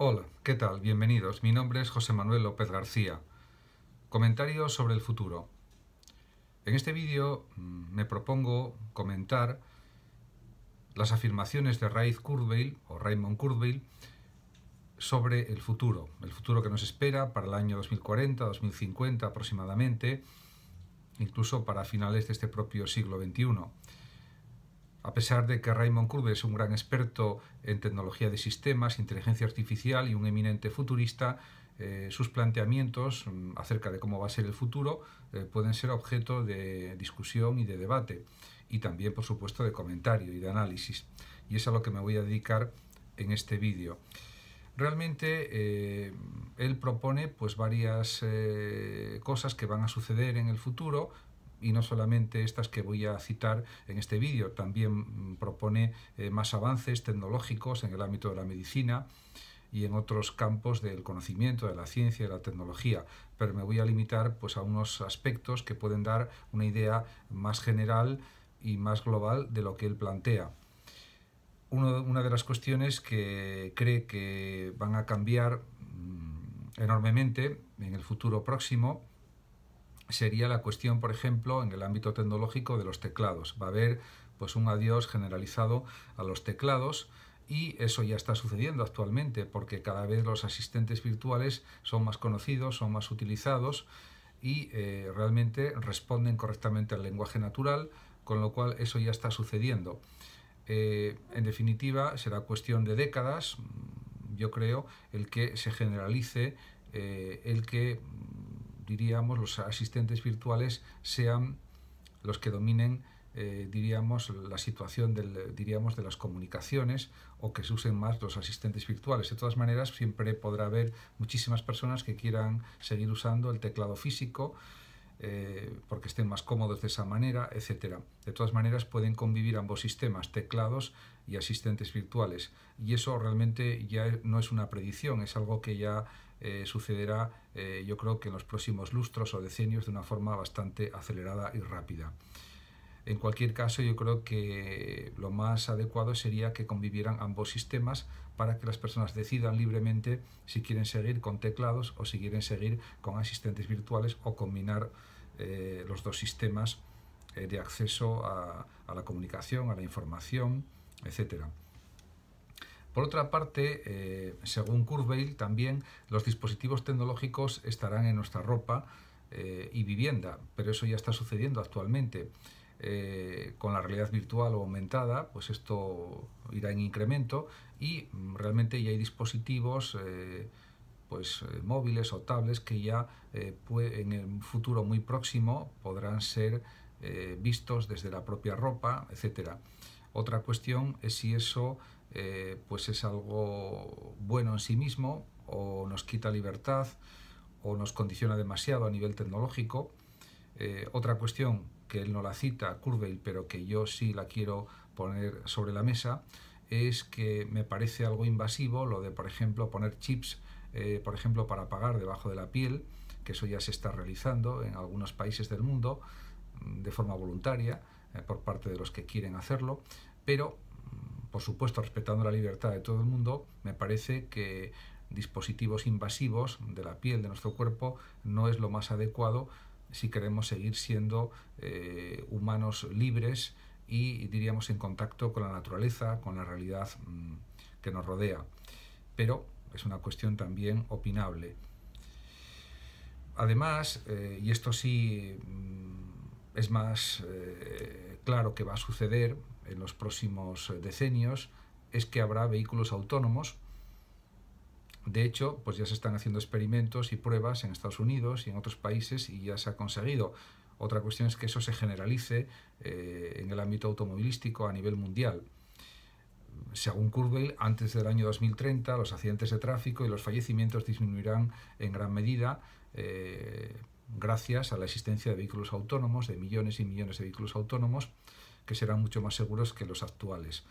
Hola, ¿qué tal? Bienvenidos. Mi nombre es José Manuel López García. Comentarios sobre el futuro. En este vídeo mm, me propongo comentar las afirmaciones de Ray Kurzweil o Raymond Kurzweil sobre el futuro, el futuro que nos espera para el año 2040, 2050 aproximadamente, incluso para finales de este propio siglo XXI. A pesar de que Raymond Kurbe es un gran experto en tecnología de sistemas, inteligencia artificial y un eminente futurista, eh, sus planteamientos mm, acerca de cómo va a ser el futuro eh, pueden ser objeto de discusión y de debate y también, por supuesto, de comentario y de análisis. Y es a lo que me voy a dedicar en este vídeo. Realmente eh, él propone pues varias cosas que van a suceder en el futuro y no solamente estas que voy a citar en este vídeo, también mm, propone eh, más avances tecnológicos en el ámbito de la medicina y en otros campos del conocimiento, de la ciencia y de la tecnología, pero me voy a limitar pues, a unos aspectos que pueden dar una idea más general y más global de lo que él plantea. una de las cuestiones que cree que van a cambiar mm, enormemente en el futuro próximo sería la cuestión, por ejemplo, en el ámbito tecnológico de los teclados. Va a haber pues un adiós generalizado a los teclados y eso ya está sucediendo actualmente porque cada vez los asistentes virtuales son más conocidos, son más utilizados y eh, realmente responden correctamente al lenguaje natural, con lo cual eso ya está sucediendo. Eh, en definitiva, será cuestión de décadas, yo creo, el que se generalice, eh, el que diríamos, los asistentes virtuales sean los que dominen, eh, diríamos, la situación diríamos, de las comunicaciones o que se usen más los asistentes virtuales. De todas maneras, siempre podrá haber muchísimas personas que quieran seguir usando el teclado físico eh, porque estén más cómodos de esa manera, etc. De todas maneras, pueden convivir ambos sistemas, teclados y asistentes virtuales. Y eso realmente ya no es una predicción, es algo que ya eh, sucederá, eh, yo creo que en los próximos lustros o decenios, de una forma bastante acelerada y rápida. En cualquier caso, yo creo que lo más adecuado sería que convivieran ambos sistemas para que las personas decidan libremente si quieren seguir con teclados o si quieren seguir con asistentes virtuales o combinar eh, los dos sistemas eh, de acceso a, la comunicación, a la información, etc. Por otra parte, eh, según Kurveil, también los dispositivos tecnológicos estarán en nuestra ropa y vivienda, pero eso ya está sucediendo actualmente. Eh, con la realidad virtual o aumentada, pues esto irá en incremento y mm, realmente ya hay dispositivos eh, pues eh, móviles o tablets que ya en el futuro muy próximo podrán ser vistos desde la propia ropa, etc. Otra cuestión es si eso pues es algo bueno en sí mismo o nos quita libertad o nos condiciona demasiado a nivel tecnológico. otra cuestión que él no la cita, Curveil, pero que yo sí la quiero poner sobre la mesa, es que me parece algo invasivo lo de, por ejemplo, poner chips, eh, por ejemplo, para pagar debajo de la piel, que eso ya se está realizando en algunos países del mundo mm, de forma voluntaria eh, por parte de los que quieren hacerlo, pero mm, por supuesto respetando la libertad de todo el mundo, me parece que dispositivos invasivos de la piel de nuestro cuerpo no es lo más adecuado si queremos seguir siendo eh, humanos libres y diríamos en contacto con la naturaleza, con la realidad mm, que nos rodea. Pero es una cuestión también opinable. Además, eh, y esto sí mm, es más eh, claro que va a suceder en los próximos decenios, es que habrá vehículos autónomos de hecho, pues ya se están haciendo experimentos y pruebas en Estados Unidos y en otros países y ya se ha conseguido. Otra cuestión es que eso se generalice eh, en el ámbito automovilístico a nivel mundial. Según Kurbel, antes del año 2030 los accidentes de tráfico y los fallecimientos disminuirán en gran medida eh, gracias a la existencia de vehículos autónomos, de millones y millones de vehículos autónomos, que serán mucho más seguros que los actuales.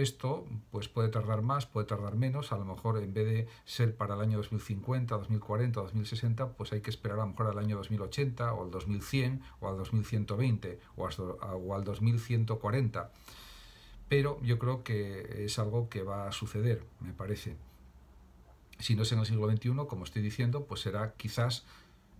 Esto pues puede tardar más, puede tardar menos, a lo mejor en vez de ser para el año 2050, 2040, 2060, pues hay que esperar a lo mejor al año 2080 o al 2100 o al 2120 o al 2140. Pero yo creo que es algo que va a suceder, me parece. Si no es en el siglo XXI, como estoy diciendo, pues será quizás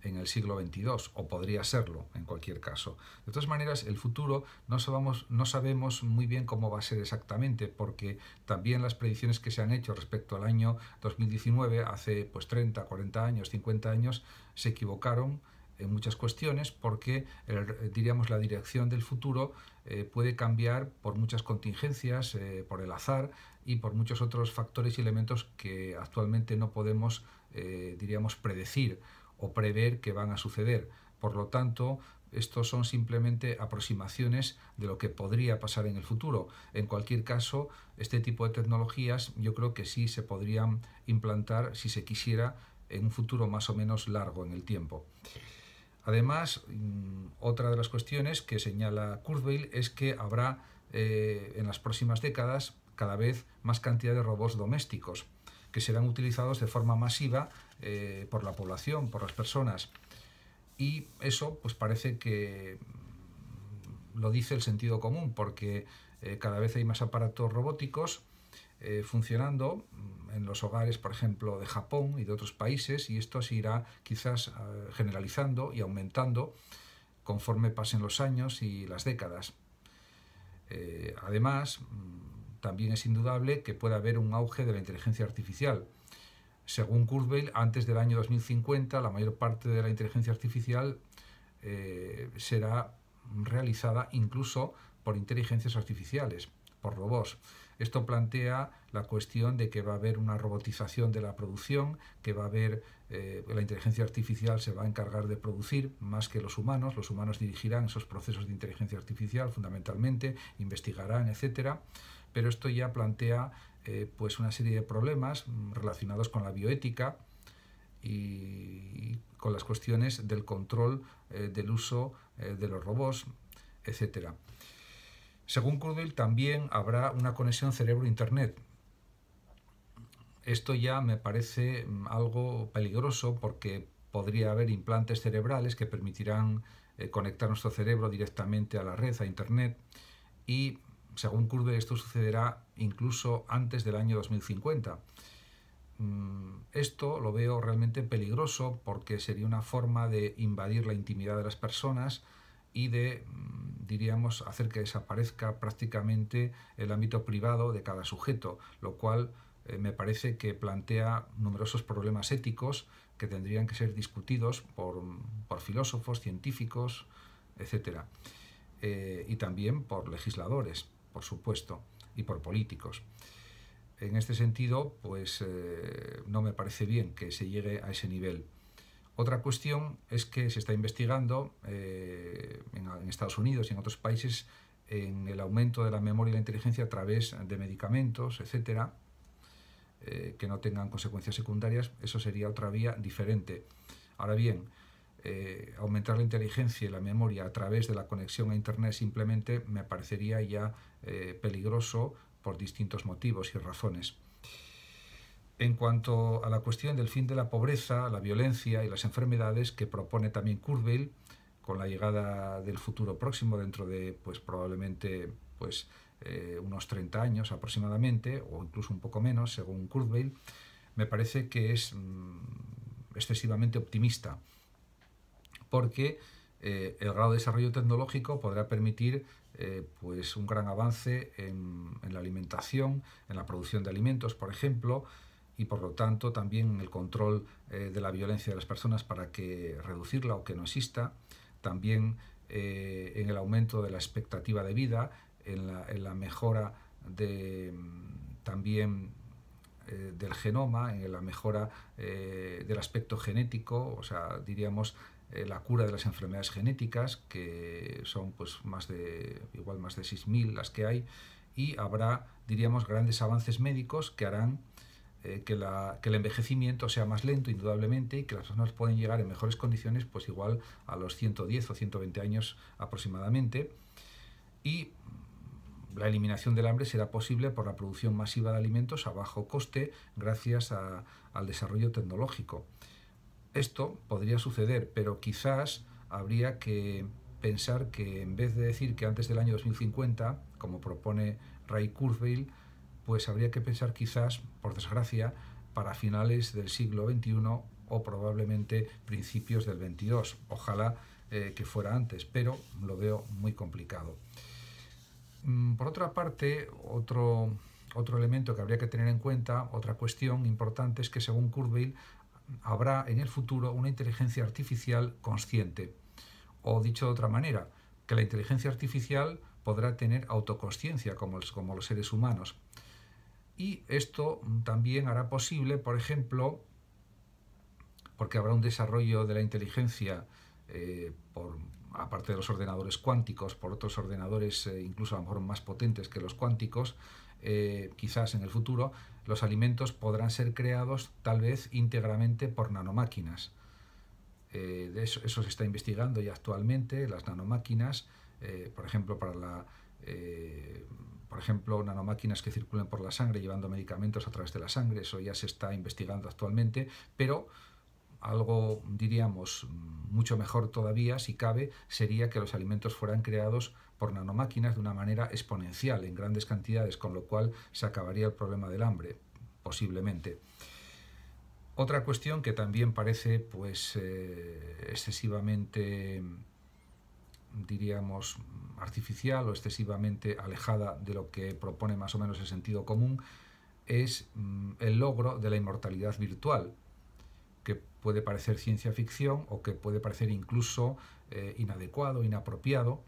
en el siglo XXII, o podría serlo en cualquier caso. De todas maneras, el futuro no sabemos, no sabemos muy bien cómo va a ser exactamente, porque también las predicciones que se han hecho respecto al año 2019, hace pues 30, 40 años, 50 años, se equivocaron en muchas cuestiones porque diríamos la dirección del futuro eh, puede cambiar por muchas contingencias, eh, por el azar y por muchos otros factores y elementos que actualmente no podemos eh, diríamos predecir o prever que van a suceder. Por lo tanto, estos son simplemente aproximaciones de lo que podría pasar en el futuro. En cualquier caso, este tipo de tecnologías yo creo que sí se podrían implantar si se quisiera en un futuro más o menos largo en el tiempo. Además, mm, otra de las cuestiones que señala Kurzweil es que habrá eh, en las próximas décadas cada vez más cantidad de robots domésticos que serán utilizados de forma masiva eh, por la población, por las personas. Y eso pues parece que lo dice el sentido común, porque eh, cada vez hay más aparatos robóticos eh, funcionando en los hogares, por ejemplo, de Japón y de otros países, y esto se irá quizás generalizando y aumentando conforme pasen los años y las décadas. además, también es indudable que pueda haber un auge de la inteligencia artificial. Según Kurzweil, antes del año 2050 la mayor parte de la inteligencia artificial eh, será realizada incluso por inteligencias artificiales, por robots. Esto plantea la cuestión de que va a haber una robotización de la producción, que va a haber eh, la inteligencia artificial se va a encargar de producir más que los humanos, los humanos dirigirán esos procesos de inteligencia artificial fundamentalmente, investigarán, etcétera pero esto ya plantea eh, pues una serie de problemas mm, relacionados con la bioética y, con las cuestiones del control eh, del uso eh, de los robots, etc. Según Kurdil también habrá una conexión cerebro-internet. Esto ya me parece mm, algo peligroso porque podría haber implantes cerebrales que permitirán conectar nuestro cerebro directamente a la red, a Internet, y según Kurde, esto sucederá incluso antes del año 2050. Mm, esto lo veo realmente peligroso porque sería una forma de invadir la intimidad de las personas y de, mm, diríamos, hacer que desaparezca prácticamente el ámbito privado de cada sujeto, lo cual eh, me parece que plantea numerosos problemas éticos que tendrían que ser discutidos por, mm, filósofos, científicos, etc. Eh, y también por legisladores por supuesto, y por políticos. En este sentido, pues eh, no me parece bien que se llegue a ese nivel. Otra cuestión es que se está investigando eh, en, Estados Unidos y en otros países en el aumento de la memoria y la inteligencia a través de medicamentos, etcétera, eh, que no tengan consecuencias secundarias. Eso sería otra vía diferente. Ahora bien, eh, aumentar la inteligencia y la memoria a través de la conexión a Internet simplemente me parecería ya eh, peligroso por distintos motivos y razones. En cuanto a la cuestión del fin de la pobreza, la violencia y las enfermedades que propone también Kurzweil con la llegada del futuro próximo dentro de pues probablemente pues eh, unos 30 años aproximadamente o incluso un poco menos según Kurzweil me parece que es mm, excesivamente optimista porque eh, el grado de desarrollo tecnológico podrá permitir eh, pues un gran avance en, la alimentación, en la producción de alimentos, por ejemplo, y por lo tanto también en el control eh, de la violencia de las personas para que reducirla o que no exista, también en el aumento de la expectativa de vida, en la, mejora de también del genoma, en la mejora del aspecto genético, o sea, diríamos eh, la cura de las enfermedades genéticas, que son pues más de igual más de 6.000 las que hay, y habrá, diríamos, grandes avances médicos que harán eh, que, el envejecimiento sea más lento, indudablemente, y que las personas pueden llegar en mejores condiciones, pues igual a los 110 o 120 años aproximadamente. Y la eliminación del hambre será posible por la producción masiva de alimentos a bajo coste gracias al desarrollo tecnológico. Esto podría suceder, pero quizás habría que pensar que en vez de decir que antes del año 2050, como propone Ray Kurzweil, pues habría que pensar quizás, por desgracia, para finales del siglo XXI o probablemente principios del XXII. Ojalá eh, que fuera antes, pero lo veo muy complicado. Mm, por otra parte, otro, otro elemento que habría que tener en cuenta, otra cuestión importante, es que según Kurzweil habrá en el futuro una inteligencia artificial consciente. O dicho de otra manera, que la inteligencia artificial podrá tener autoconsciencia como, los, seres humanos. Y esto también hará posible, por ejemplo, porque habrá un desarrollo de la inteligencia eh, aparte de los ordenadores cuánticos, por otros ordenadores eh, incluso a lo mejor más potentes que los cuánticos, eh, quizás en el futuro, los alimentos podrán ser creados tal vez íntegramente por nanomáquinas. Eh, eso, se está investigando ya actualmente, las nanomáquinas, eh, por ejemplo, para la, eh, por ejemplo, nanomáquinas que circulen por la sangre llevando medicamentos a través de la sangre, eso ya se está investigando actualmente, pero algo, diríamos, mucho mejor todavía, si cabe, sería que los alimentos fueran creados por nanomáquinas de una manera exponencial, en grandes cantidades, con lo cual se acabaría el problema del hambre, posiblemente. Otra cuestión que también parece pues eh, excesivamente diríamos artificial o excesivamente alejada de lo que propone más o menos el sentido común es mm, el logro de la inmortalidad virtual que puede parecer ciencia ficción o que puede parecer incluso eh, inadecuado, inapropiado,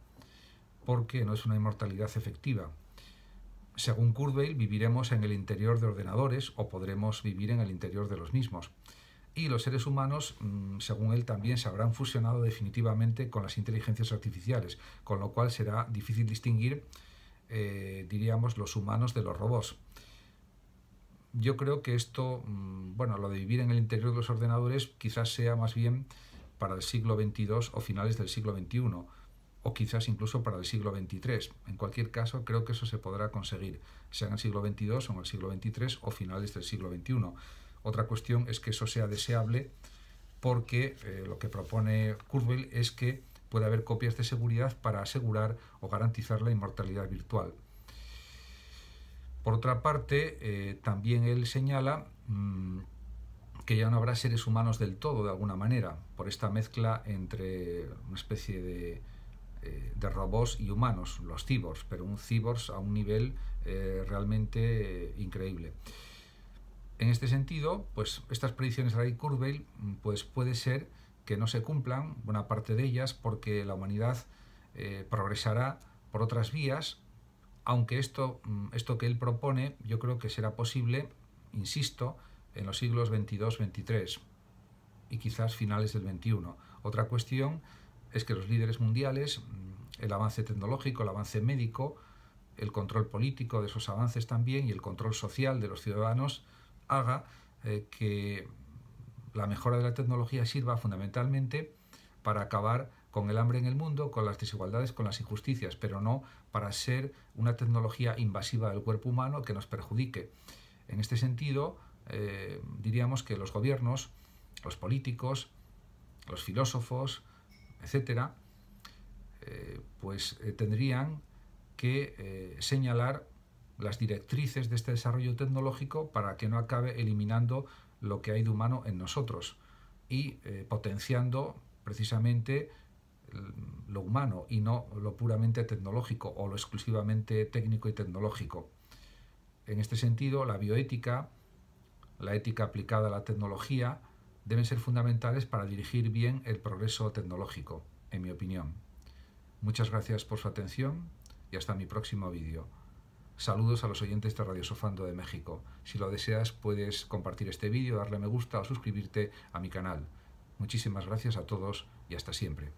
porque no es una inmortalidad efectiva. Según Kurzweil, viviremos en el interior de ordenadores o podremos vivir en el interior de los mismos. Y los seres humanos, mm, según él, también se habrán fusionado definitivamente con las inteligencias artificiales, con lo cual será difícil distinguir, eh, diríamos, los humanos de los robots yo creo que esto, mm, bueno, lo de vivir en el interior de los ordenadores quizás sea más bien para el siglo XXI o finales del siglo XXI o quizás incluso para el siglo XXIII. En cualquier caso, creo que eso se podrá conseguir, sea en el siglo XXII o en el siglo XXIII o finales del siglo XXI. Otra cuestión es que eso sea deseable porque eh, lo que propone Kurzweil es que pueda haber copias de seguridad para asegurar o garantizar la inmortalidad virtual. Por otra parte, eh, también él señala mm, que ya no habrá seres humanos del todo, de alguna manera, por esta mezcla entre una especie de eh, de robots y humanos, los cyborgs, pero un cyborgs a un nivel eh, realmente eh, increíble. En este sentido, pues estas predicciones de Ray Kurzweil, pues puede ser que no se cumplan buena parte de ellas porque la humanidad progresará por otras vías, aunque esto, mm, esto que él propone yo creo que será posible, insisto, en los siglos 22-23 y quizás finales del 21. Otra cuestión es que los líderes mundiales, mm, el avance tecnológico, el avance médico, el control político de esos avances también y el control social de los ciudadanos haga eh, que la mejora de la tecnología sirva fundamentalmente para acabar con el hambre en el mundo, con las desigualdades, con las injusticias, pero no para ser una tecnología invasiva del cuerpo humano que nos perjudique. En este sentido, eh, diríamos que los gobiernos, los políticos, los filósofos, etcétera, eh, pues eh, tendrían que eh, señalar las directrices de este desarrollo tecnológico para que no acabe eliminando lo que hay de humano en nosotros y potenciando precisamente mm, lo humano y no lo puramente tecnológico o lo exclusivamente técnico y tecnológico. En este sentido, la bioética, la ética aplicada a la tecnología, deben ser fundamentales para dirigir bien el progreso tecnológico, en mi opinión. Muchas gracias por su atención y hasta mi próximo vídeo. Saludos a los oyentes de Radio Sofando de México. Si lo deseas puedes compartir este vídeo, darle me gusta o suscribirte a mi canal. Muchísimas gracias a todos y hasta siempre.